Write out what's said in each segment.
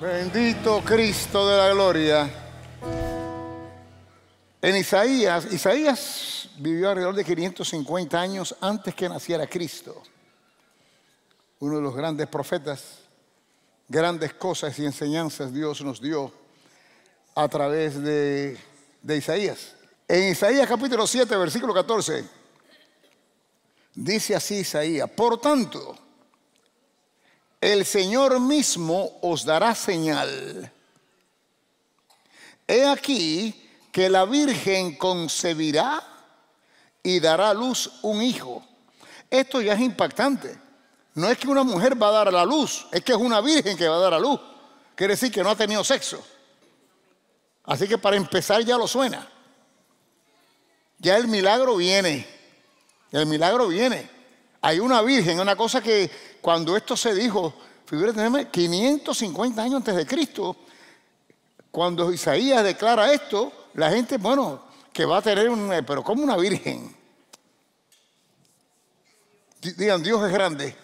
Bendito Cristo de la gloria. En Isaías, Isaías vivió alrededor de 550 años antes que naciera Cristo. Uno de los grandes profetas, grandes cosas y enseñanzas Dios nos dio a través de, de Isaías. En Isaías capítulo 7, versículo 14, dice así Isaías, por tanto, el Señor mismo os dará señal. He aquí que la Virgen concebirá y dará a luz un hijo. Esto ya es impactante. No es que una mujer va a dar a la luz, es que es una virgen que va a dar a luz. Quiere decir que no ha tenido sexo. Así que para empezar ya lo suena. Ya el milagro viene. El milagro viene. Hay una virgen, una cosa que cuando esto se dijo, figúrate, 550 años antes de Cristo, cuando Isaías declara esto, la gente, bueno, que va a tener un, eh, pero como una virgen. Digan, Dios es grande.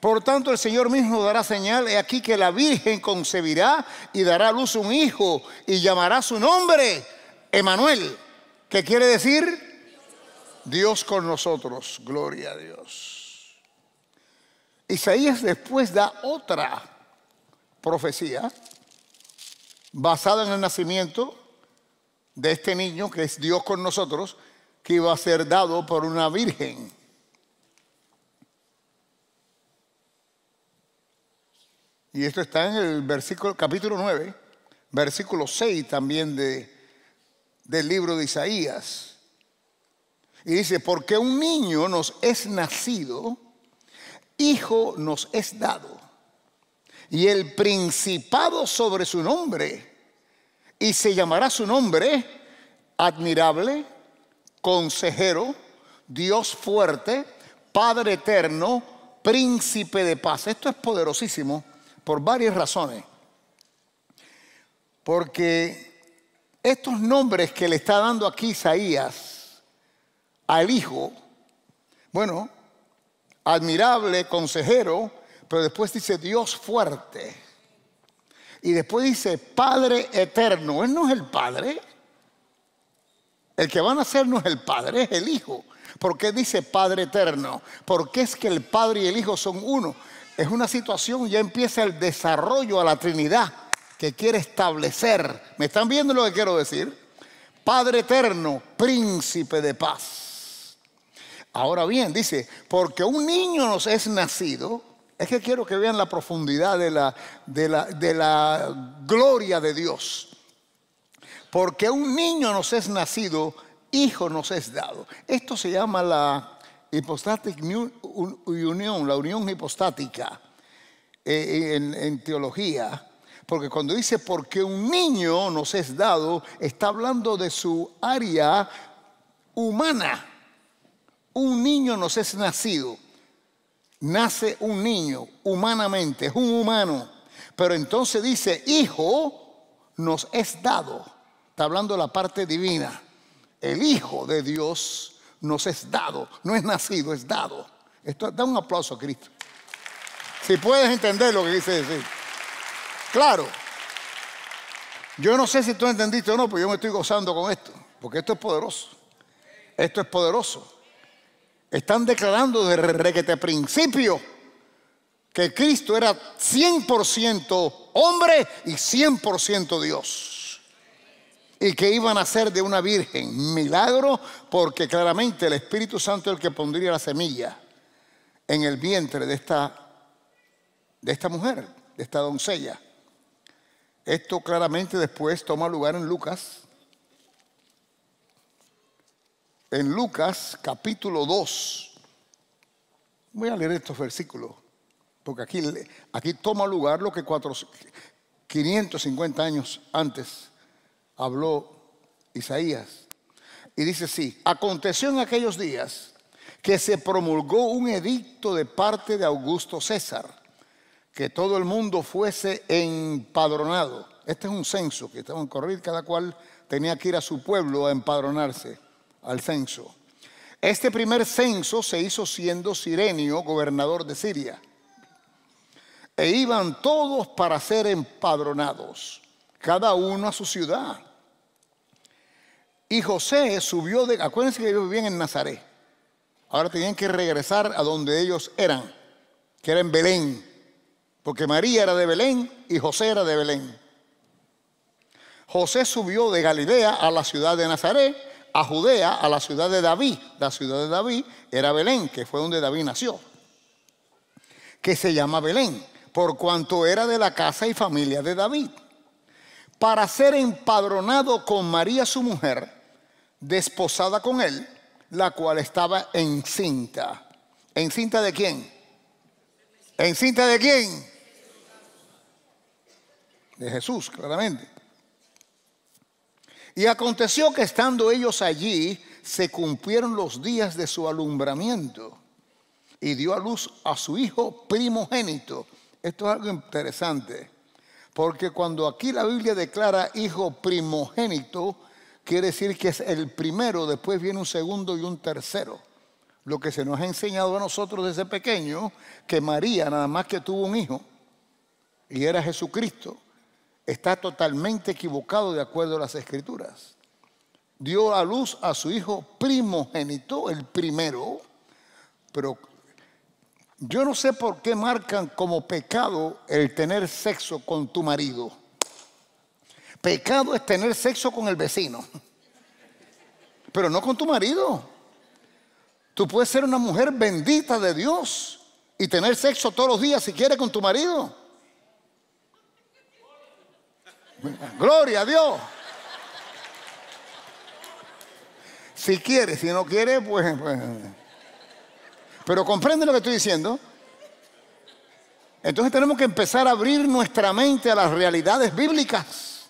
Por tanto, el Señor mismo dará señal. He aquí que la Virgen concebirá y dará a luz un hijo y llamará su nombre Emanuel, ¿Qué quiere decir Dios con nosotros, gloria a Dios. Isaías después da otra profecía basada en el nacimiento de este niño que es Dios con nosotros, que iba a ser dado por una virgen. Y esto está en el versículo, capítulo 9, versículo 6 también del libro de Isaías. Y dice, porque un niño nos es nacido, hijo nos es dado, y el principado sobre su nombre, y se llamará su nombre admirable, consejero, Dios fuerte, Padre eterno, príncipe de paz. Esto es poderosísimo por varias razones. Porque estos nombres que le está dando aquí Isaías, al hijo, bueno, admirable consejero, pero después dice Dios fuerte. Y después dice Padre eterno. Él no es el Padre. El que van a ser no es el Padre, es el Hijo. ¿Por qué dice Padre eterno? ¿Por qué es que el Padre y el Hijo son uno. Es una situación, ya empieza el desarrollo a la Trinidad que quiere establecer. ¿Me están viendo lo que quiero decir? Padre eterno, príncipe de paz. Ahora bien, dice, porque un niño nos es nacido, es que quiero que vean la profundidad de la, de la, gloria de Dios. Porque un niño nos es nacido, hijo nos es dado. Esto se llama la hipostática unión, la unión hipostática eh, en, en teología. Porque cuando dice porque un niño nos es dado, está hablando de su área humana un niño nos es nacido. Nace un niño humanamente, es un humano. Pero entonces dice, hijo nos es dado. Está hablando de la parte divina. El Hijo de Dios nos es dado. No es nacido, es dado. Esto, da un aplauso a Cristo. Si puedes entender lo que dice decir. Claro. Yo no sé si tú entendiste o no, pero yo me estoy gozando con esto. Porque esto es poderoso. Esto es poderoso. Están declarando desde requete principio que Cristo era 100% hombre y 100% Dios. Y que iban a ser de una virgen. Milagro porque claramente el Espíritu Santo es el que pondría la semilla en el vientre de esta, de esta mujer, de esta doncella. Esto claramente después toma lugar en Lucas en Lucas capítulo 2. Voy a leer estos versículos, porque aquí, aquí toma lugar lo que 550 años antes habló Isaías. Y dice así, aconteció en aquellos días que se promulgó un edicto de parte de Augusto César, que todo el mundo fuese empadronado. Este es un censo que en correr, cada cual tenía que ir a su pueblo a empadronarse al censo. Este primer censo se hizo siendo Sirenio gobernador de Siria. E iban todos para ser empadronados, cada uno a su ciudad. Y José subió de... Acuérdense que ellos vivían en Nazaret. Ahora tenían que regresar a donde ellos eran, que era en Belén. Porque María era de Belén y José era de Belén. José subió de Galilea a la ciudad de Nazaret a Judea, a la ciudad de David. La ciudad de David era Belén, que fue donde David nació, que se llama Belén, por cuanto era de la casa y familia de David, para ser empadronado con María su mujer, desposada con él, la cual estaba encinta. ¿Encinta de quién? ¿Encinta de quién? De Jesús, claramente. Y aconteció que estando ellos allí, se cumplieron los días de su alumbramiento y dio a luz a su hijo primogénito. Esto es algo interesante, porque cuando aquí la Biblia declara hijo primogénito, quiere decir que es el primero, después viene un segundo y un tercero. Lo que se nos ha enseñado a nosotros desde pequeño, que María nada más que tuvo un hijo, y era Jesucristo está totalmente equivocado de acuerdo a las escrituras. Dio a luz a su hijo primogénito, el primero, pero yo no sé por qué marcan como pecado el tener sexo con tu marido. Pecado es tener sexo con el vecino, pero no con tu marido. Tú puedes ser una mujer bendita de Dios y tener sexo todos los días si quieres con tu marido. Gloria a Dios. Si quiere, si no quiere, pues, pues, Pero comprende lo que estoy diciendo. Entonces tenemos que empezar a abrir nuestra mente a las realidades bíblicas.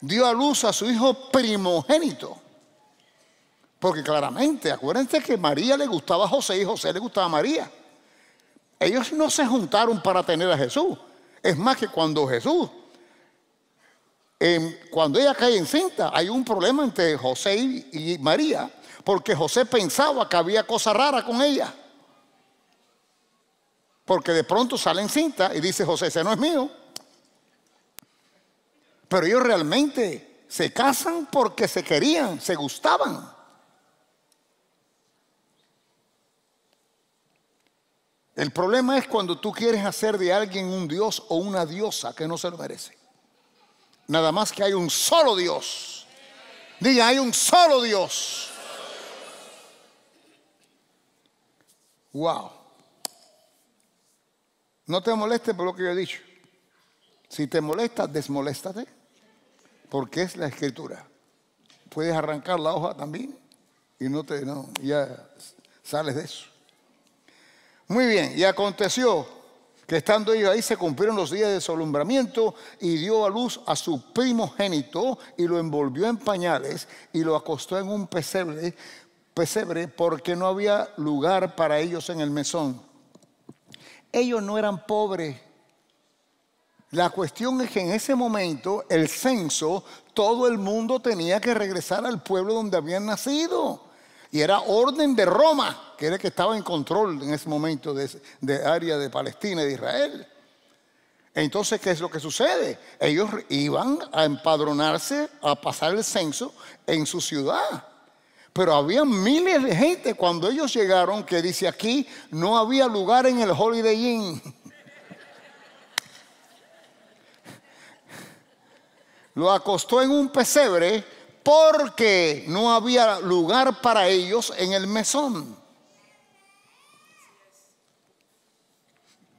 Dio a luz a su hijo primogénito. Porque claramente, acuérdense que María le gustaba a José y José le gustaba a María. Ellos no se juntaron para tener a Jesús. Es más que cuando Jesús, cuando ella cae en cinta hay un problema entre José y, María, porque José pensaba que había cosa rara con ella. Porque de pronto sale cinta y dice, José, ese no es mío. Pero ellos realmente se casan porque se querían, se gustaban. El problema es cuando tú quieres hacer de alguien un dios o una diosa que no se lo merece. Nada más que hay un solo Dios. Diga, hay un solo Dios. Wow. No te molestes por lo que yo he dicho. Si te molesta, desmoléstate. Porque es la escritura. Puedes arrancar la hoja también y no te, no, ya sales de eso. Muy bien, y aconteció que estando ellos ahí se cumplieron los días de su y dio a luz a su primogénito y lo envolvió en pañales y lo acostó en un pesebre, pesebre porque no había lugar para ellos en el mesón. Ellos no eran pobres. La cuestión es que en ese momento el censo, todo el mundo tenía que regresar al pueblo donde habían nacido y era orden de Roma, que era el que estaba en control en ese momento de, área de Palestina y de Israel. Entonces, ¿qué es lo que sucede? Ellos iban a empadronarse, a pasar el censo en su ciudad. Pero había miles de gente cuando ellos llegaron que dice aquí, no había lugar en el Holiday Inn. Lo acostó en un pesebre porque no había lugar para ellos en el mesón.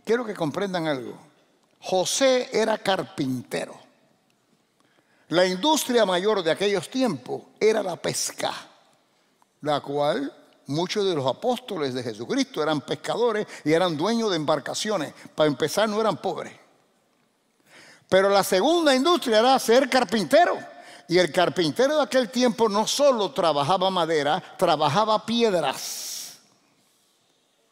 Quiero que comprendan algo. José era carpintero. La industria mayor de aquellos tiempos era la pesca, la cual muchos de los apóstoles de Jesucristo eran pescadores y eran dueños de embarcaciones. Para empezar, no eran pobres. Pero la segunda industria era ser carpintero. Y el carpintero de aquel tiempo no solo trabajaba madera, trabajaba piedras.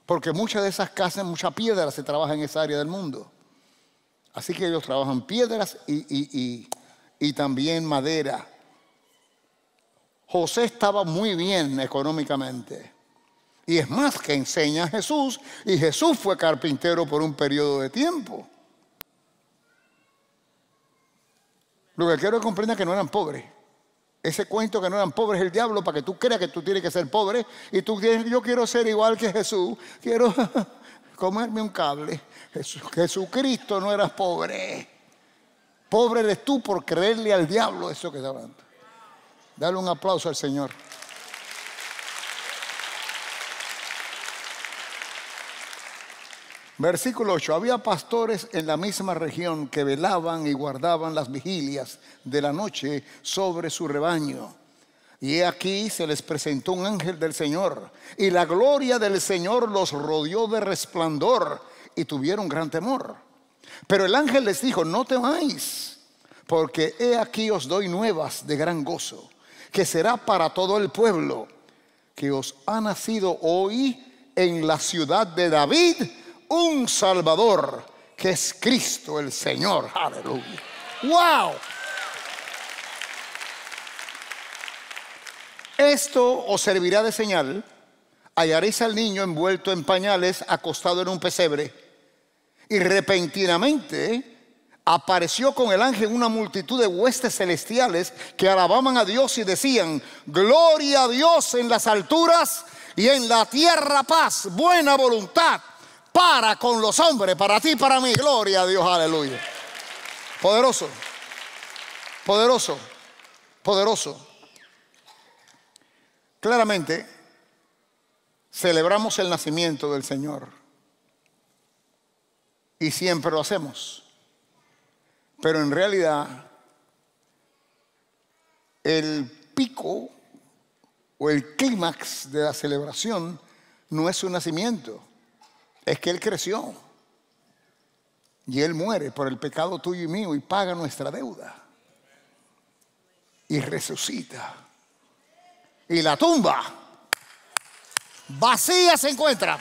Porque muchas de esas casas, mucha piedra se trabaja en esa área del mundo. Así que ellos trabajan piedras y, y también madera. José estaba muy bien económicamente. Y es más que enseña a Jesús, y Jesús fue carpintero por un periodo de tiempo. Lo que quiero que comprenda que no eran pobres. Ese cuento que no eran pobres es el diablo para que tú creas que tú tienes que ser pobre y tú dices, yo quiero ser igual que Jesús, quiero comerme un cable. Jesucristo no era pobre. Pobre eres tú por creerle al diablo eso que está hablando. Dale un aplauso al Señor. Versículo 8. Había pastores en la misma región que velaban y guardaban las vigilias de la noche sobre su rebaño. Y he aquí se les presentó un ángel del Señor, y la gloria del Señor los rodeó de resplandor, y tuvieron gran temor. Pero el ángel les dijo, no temáis, porque he aquí os doy nuevas de gran gozo, que será para todo el pueblo, que os ha nacido hoy en la ciudad de David un Salvador que es Cristo el Señor. Aleluya. ¡Wow! Esto os servirá de señal. Hallaréis al niño envuelto en pañales, acostado en un pesebre. Y repentinamente apareció con el ángel una multitud de huestes celestiales que alababan a Dios y decían, gloria a Dios en las alturas y en la tierra paz, buena voluntad para con los hombres, para ti, para mí. Gloria a Dios, aleluya. Poderoso, poderoso, poderoso. Claramente, celebramos el nacimiento del Señor y siempre lo hacemos. Pero en realidad, el pico o el clímax de la celebración no es su nacimiento es que Él creció y Él muere por el pecado tuyo y mío y paga nuestra deuda y resucita. Y la tumba vacía se encuentra.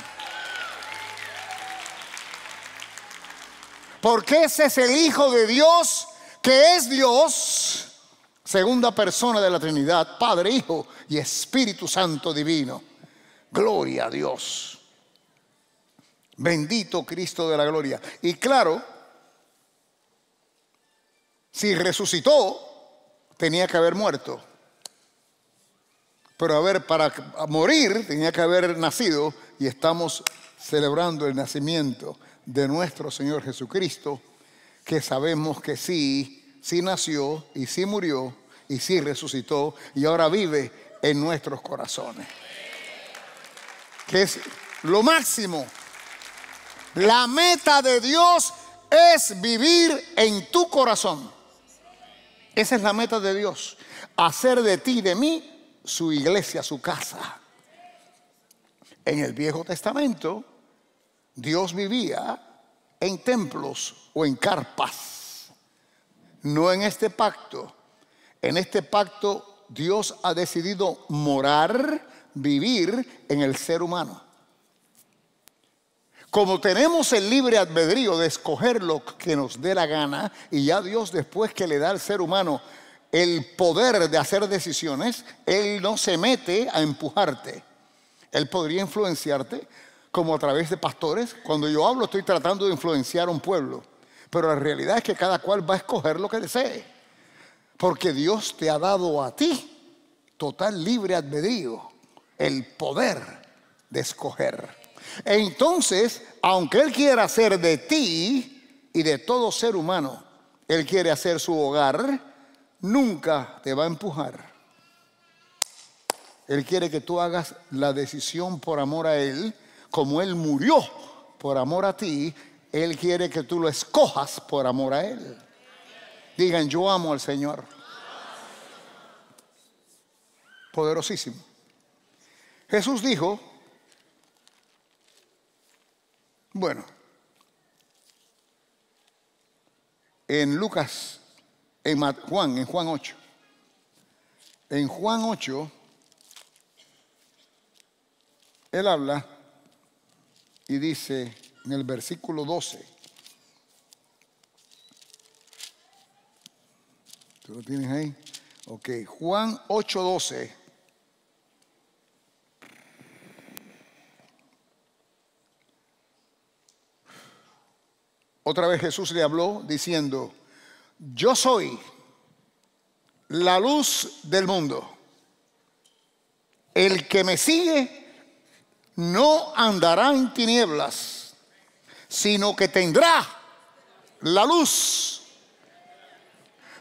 Porque ese es el Hijo de Dios que es Dios, segunda persona de la Trinidad, Padre, Hijo y Espíritu Santo Divino. Gloria a Dios. Bendito Cristo de la gloria. Y claro, si resucitó, tenía que haber muerto. Pero a ver, para morir tenía que haber nacido y estamos celebrando el nacimiento de nuestro Señor Jesucristo, que sabemos que sí, sí nació y sí murió y sí resucitó y ahora vive en nuestros corazones. Que es lo máximo la meta de Dios es vivir en tu corazón. Esa es la meta de Dios. Hacer de ti, de mí, su iglesia, su casa. En el Viejo Testamento, Dios vivía en templos o en carpas, no en este pacto. En este pacto Dios ha decidido morar, vivir en el ser humano. Como tenemos el libre albedrío de escoger lo que nos dé la gana, y ya Dios después que le da al ser humano el poder de hacer decisiones, Él no se mete a empujarte. Él podría influenciarte como a través de pastores. Cuando yo hablo estoy tratando de influenciar a un pueblo, pero la realidad es que cada cual va a escoger lo que desee, porque Dios te ha dado a ti total libre albedrío, el poder de escoger entonces, aunque Él quiera hacer de ti y de todo ser humano, Él quiere hacer su hogar, nunca te va a empujar. Él quiere que tú hagas la decisión por amor a Él, como Él murió por amor a ti, Él quiere que tú lo escojas por amor a Él. Digan, yo amo al Señor. Poderosísimo. Jesús dijo, Bueno, en Lucas, en Juan, en Juan 8. En Juan 8, él habla y dice en el versículo 12, ¿tú lo tienes ahí? Ok, Juan 8, 12. Otra vez Jesús le habló diciendo, yo soy la luz del mundo. El que me sigue no andará en tinieblas, sino que tendrá la luz,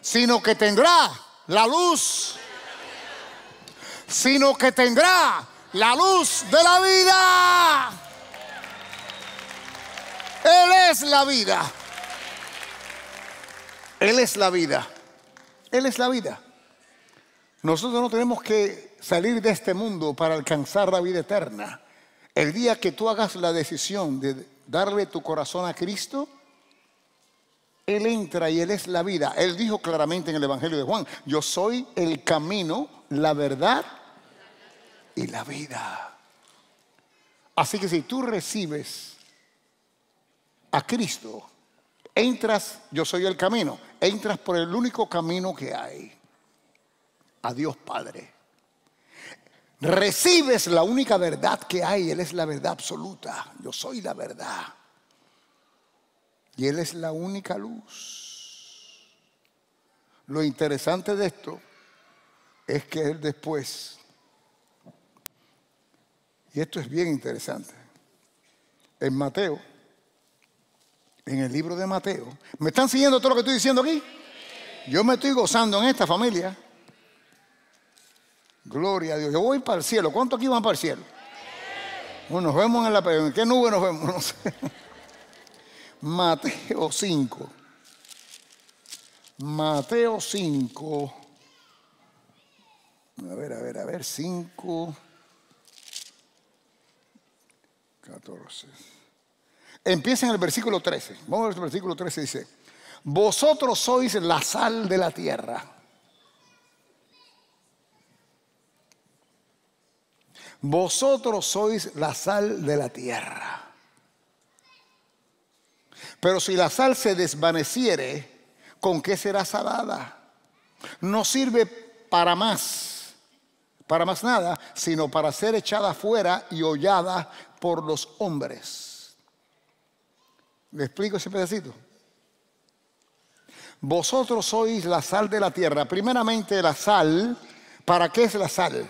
sino que tendrá la luz, sino que tendrá la luz de la vida. Él es la vida. Él es la vida. Él es la vida. Nosotros no tenemos que salir de este mundo para alcanzar la vida eterna. El día que tú hagas la decisión de darle tu corazón a Cristo, Él entra y Él es la vida. Él dijo claramente en el Evangelio de Juan, yo soy el camino, la verdad y la vida. Así que si tú recibes a Cristo, entras, yo soy el camino, entras por el único camino que hay, a Dios Padre. Recibes la única verdad que hay, Él es la verdad absoluta, yo soy la verdad. Y Él es la única luz. Lo interesante de esto es que Él después, y esto es bien interesante, en Mateo en el libro de Mateo. ¿Me están siguiendo todo lo que estoy diciendo aquí? Yo me estoy gozando en esta familia. Gloria a Dios. Yo voy para el cielo. ¿Cuántos aquí van para el cielo? Bueno, nos vemos en la... ¿En qué nube nos vemos? No sé. Mateo 5. Mateo 5. A ver, a ver, a ver. 5. 14. Empieza en el versículo 13. Vamos a ver el versículo 13, dice, vosotros sois la sal de la tierra. Vosotros sois la sal de la tierra. Pero si la sal se desvaneciere, ¿con qué será salada? No sirve para más, para más nada, sino para ser echada fuera y hollada por los hombres. ¿Le explico ese pedacito? Vosotros sois la sal de la tierra. Primeramente la sal, ¿para qué es la sal?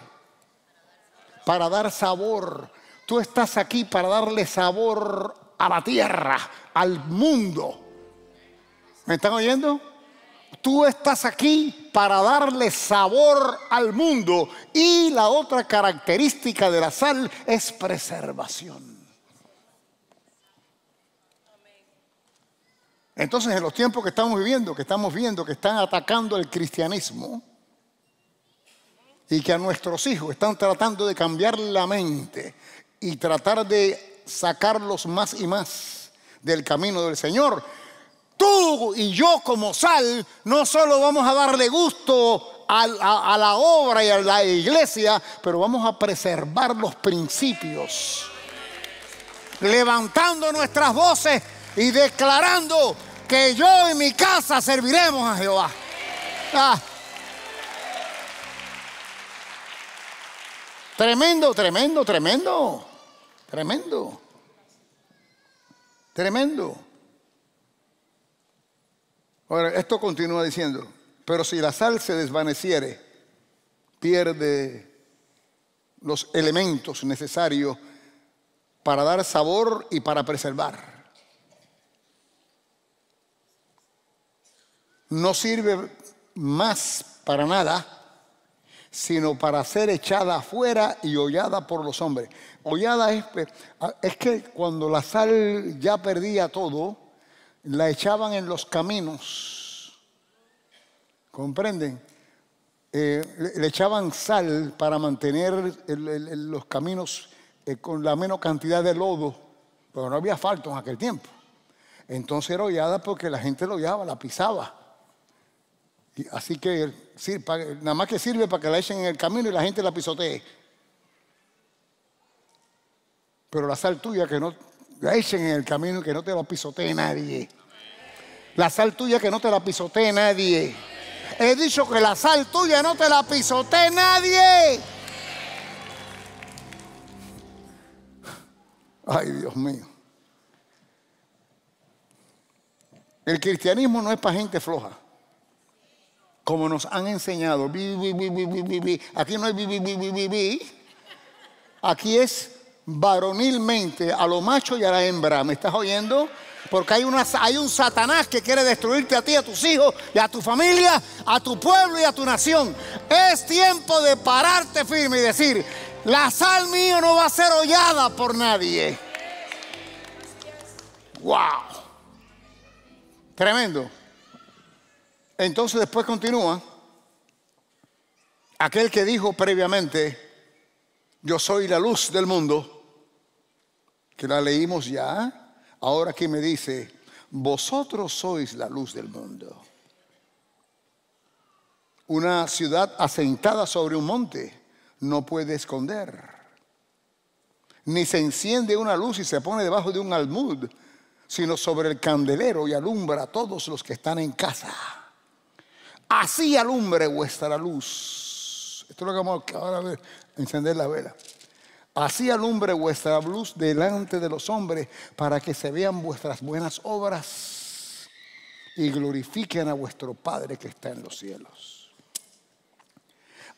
Para dar sabor. Tú estás aquí para darle sabor a la tierra, al mundo. ¿Me están oyendo? Tú estás aquí para darle sabor al mundo. Y la otra característica de la sal es preservación. Entonces, en los tiempos que estamos viviendo, que estamos viendo que están atacando el cristianismo y que a nuestros hijos están tratando de cambiar la mente y tratar de sacarlos más y más del camino del Señor, tú y yo como sal no solo vamos a darle gusto a, a la obra y a la iglesia, pero vamos a preservar los principios, levantando nuestras voces y declarando que yo en mi casa serviremos a Jehová. Ah. Tremendo, tremendo, tremendo. Tremendo. Tremendo. Ahora, esto continúa diciendo, pero si la sal se desvaneciere, pierde los elementos necesarios para dar sabor y para preservar. no sirve más para nada, sino para ser echada afuera y hollada por los hombres. Hollada es, que cuando la sal ya perdía todo, la echaban en los caminos. ¿Comprenden? Eh, le, echaban sal para mantener los caminos eh, con la menor cantidad de lodo, pero no había asfalto en aquel tiempo. Entonces era hollada porque la gente lo hollaba, la pisaba. Así que nada más que sirve para que la echen en el camino y la gente la pisotee. Pero la sal tuya que no la echen en el camino y que no te la pisotee nadie. La sal tuya que no te la pisotee nadie. He dicho que la sal tuya no te la pisotee nadie. Ay, Dios mío. El cristianismo no es para gente floja como nos han enseñado. Aquí no hay Aquí es varonilmente a lo macho y a la hembra. ¿Me estás oyendo? Porque hay, una, hay un Satanás que quiere destruirte a ti, a tus hijos y a tu familia, a tu pueblo y a tu nación. Es tiempo de pararte firme y decir, la sal mío no va a ser hollada por nadie. ¡Wow! Tremendo. Entonces después continúa, aquel que dijo previamente, yo soy la luz del mundo, que la leímos ya, ahora aquí me dice, vosotros sois la luz del mundo. Una ciudad asentada sobre un monte no puede esconder, ni se enciende una luz y se pone debajo de un almud, sino sobre el candelero y alumbra a todos los que están en casa así alumbre vuestra luz. Esto lo que vamos a encender la vela. Así alumbre vuestra luz delante de los hombres para que se vean vuestras buenas obras y glorifiquen a vuestro Padre que está en los cielos.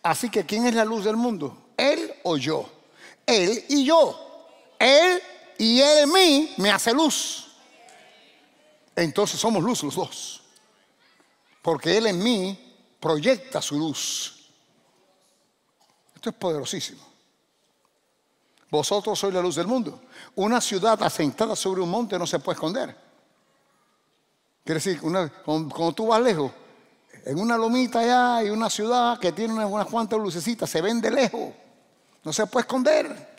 Así que, ¿quién es la luz del mundo? Él o yo. Él y yo. Él y él en mí me hace luz. Entonces somos luz los dos porque Él en mí proyecta su luz. Esto es poderosísimo. Vosotros sois la luz del mundo. Una ciudad asentada sobre un monte no se puede esconder. Quiere decir, cuando, tú vas lejos, en una lomita allá hay una ciudad que tiene unas, cuantas lucecitas, se ven de lejos. No se puede esconder.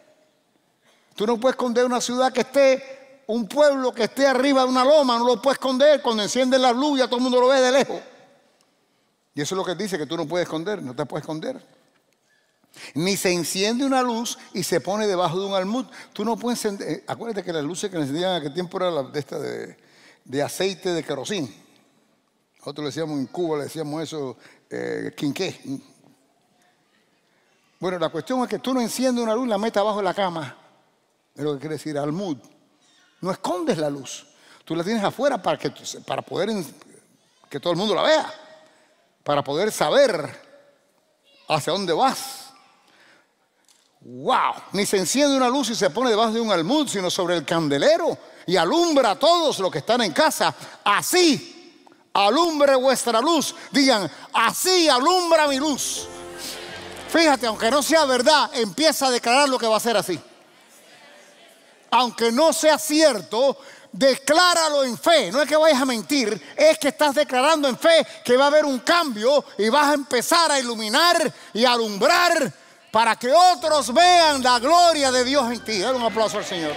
Tú no puedes esconder una ciudad que esté, un pueblo que esté arriba de una loma, no lo puedes esconder. Cuando encienden la luz todo el mundo lo ve de lejos. Y eso es lo que dice, que tú no puedes esconder, no te puedes esconder. Ni se enciende una luz y se pone debajo de un almud. Tú no puedes encender, eh, acuérdate que las luces que encendían en aquel tiempo era? la de, esta de, aceite de querosín. Nosotros le decíamos en Cuba, le decíamos eso, eh, quinqué. Bueno, la cuestión es que tú no enciendes una luz, la metes abajo de la cama. Es lo que quiere decir almud. No escondes la luz. Tú la tienes afuera para, que, para poder que todo el mundo la vea para poder saber hacia dónde vas. ¡Wow! Ni se enciende una luz y se pone debajo de un almud, sino sobre el candelero y alumbra a todos los que están en casa. Así alumbre vuestra luz. Digan, así alumbra mi luz. Fíjate, aunque no sea verdad, empieza a declarar lo que va a ser así. Aunque no sea cierto, decláralo en fe. No es que vayas a mentir, es que estás declarando en fe que va a haber un cambio y vas a empezar a iluminar y alumbrar para que otros vean la gloria de Dios en ti. Dale un aplauso al Señor.